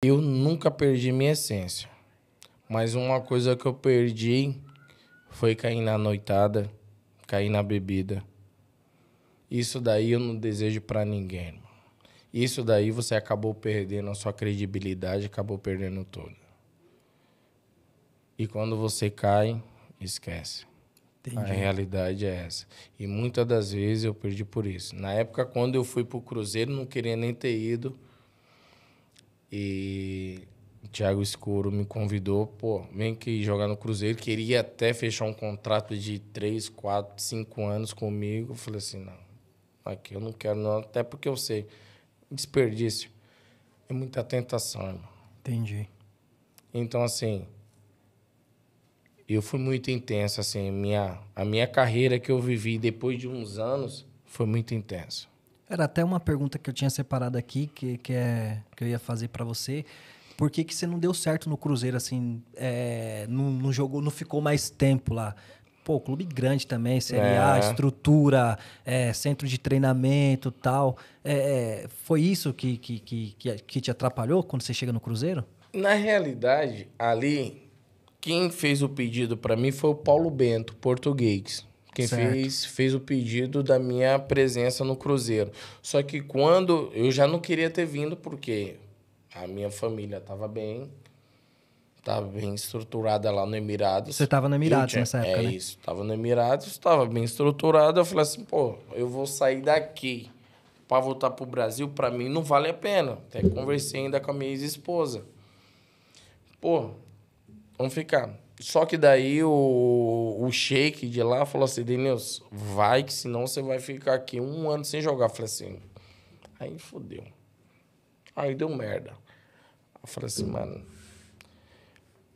Eu nunca perdi minha essência. Mas uma coisa que eu perdi foi cair na noitada, cair na bebida. Isso daí eu não desejo para ninguém. Irmão. Isso daí você acabou perdendo a sua credibilidade, acabou perdendo tudo. E quando você cai, esquece. Entendi. A realidade é essa. E muitas das vezes eu perdi por isso. Na época, quando eu fui pro Cruzeiro, não queria nem ter ido e o Thiago Escuro me convidou, pô, vem que jogar no Cruzeiro. Queria até fechar um contrato de 3, 4, 5 anos comigo. Eu falei assim, não, aqui eu não quero não, até porque eu sei. Desperdício. É muita tentação, irmão. Entendi. Então, assim, eu fui muito intenso, assim, minha, a minha carreira que eu vivi depois de uns anos foi muito intensa. Era até uma pergunta que eu tinha separado aqui, que, que, é, que eu ia fazer para você. Por que, que você não deu certo no Cruzeiro, assim? É, não, não jogou, não ficou mais tempo lá? Pô, clube grande também, Série é. A, estrutura, é, centro de treinamento tal. É, é, foi isso que, que, que, que te atrapalhou quando você chega no Cruzeiro? Na realidade, ali, quem fez o pedido para mim foi o Paulo Bento, português. Quem certo. fez fez o pedido da minha presença no cruzeiro. Só que quando eu já não queria ter vindo porque a minha família estava bem, estava bem estruturada lá no Emirados. Você estava no Emirados tinha, nessa época, é né? isso, estava no Emirados, estava bem estruturado. Eu falei assim, pô, eu vou sair daqui para voltar pro Brasil, para mim não vale a pena. Até conversei ainda com a minha ex-esposa. Pô, vamos ficar. Só que daí o, o shake de lá falou assim, Denilson, vai que senão você vai ficar aqui um ano sem jogar. Eu falei assim, aí fodeu. Aí deu merda. Eu falei assim, mano,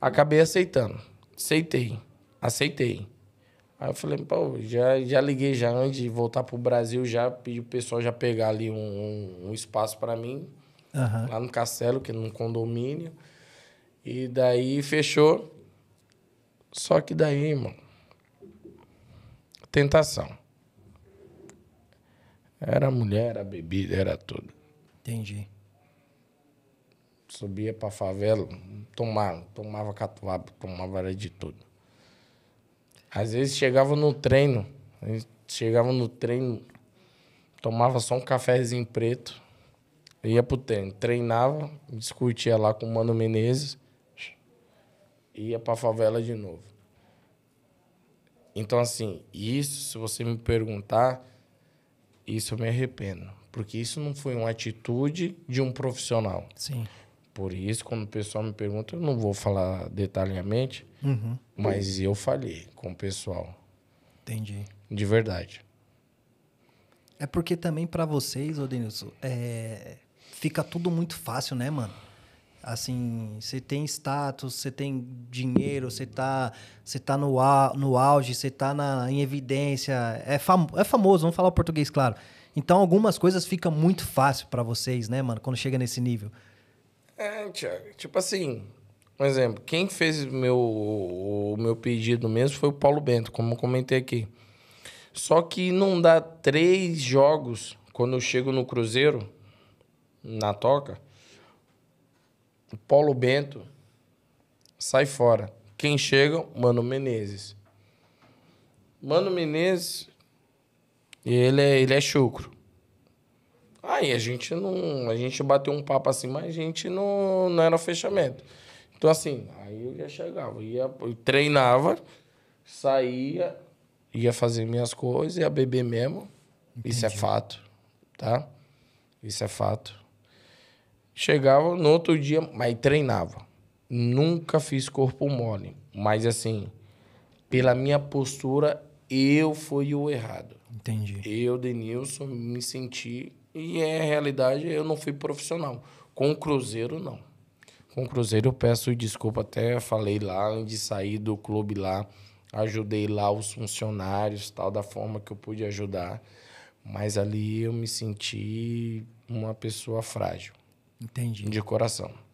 acabei aceitando. Aceitei, aceitei. Aí eu falei, pô, já, já liguei já antes de voltar pro Brasil, já pedi o pessoal já pegar ali um, um espaço para mim, uhum. lá no Castelo, que é num condomínio. E daí fechou. Só que daí, irmão, tentação. Era mulher, era bebida, era tudo. Entendi. Subia pra favela, tomava, tomava catuaba, tomava era de tudo. Às vezes chegava no treino, chegava no treino, tomava só um cafezinho preto, ia pro treino, treinava, discutia lá com o Mano Menezes, ia para a favela de novo. Então, assim, isso, se você me perguntar, isso eu me arrependo. Porque isso não foi uma atitude de um profissional. Sim. Por isso, quando o pessoal me pergunta, eu não vou falar detalhadamente, uhum. mas eu falei com o pessoal. Entendi. De verdade. É porque também para vocês, Odenilson, é... fica tudo muito fácil, né, mano? Assim, você tem status, você tem dinheiro, você tá, você tá no, a no auge, você tá na, em evidência. É, famo é famoso, vamos falar o português, claro. Então, algumas coisas fica muito fácil para vocês, né, mano, quando chega nesse nível. É, tipo assim, um exemplo, quem fez meu, o meu pedido mesmo foi o Paulo Bento, como eu comentei aqui. Só que não dá três jogos quando eu chego no Cruzeiro, na toca Paulo Bento sai fora. Quem chega? Mano Menezes. Mano Menezes, ele é, ele é chucro. Aí a gente não. A gente bateu um papo assim, mas a gente não, não era fechamento. Então, assim, aí eu já chegava, ia, eu treinava, saía, ia fazer minhas coisas, ia beber mesmo. Entendi. Isso é fato, tá? Isso é fato. Chegava no outro dia, mas treinava. Nunca fiz corpo mole. Mas assim, pela minha postura, eu fui o errado. Entendi. Eu, Denilson, me senti. E é a realidade, eu não fui profissional. Com o Cruzeiro, não. Com o Cruzeiro, eu peço desculpa, até falei lá, antes de sair do clube lá, ajudei lá os funcionários, tal, da forma que eu pude ajudar. Mas ali eu me senti uma pessoa frágil. Entendi. De coração.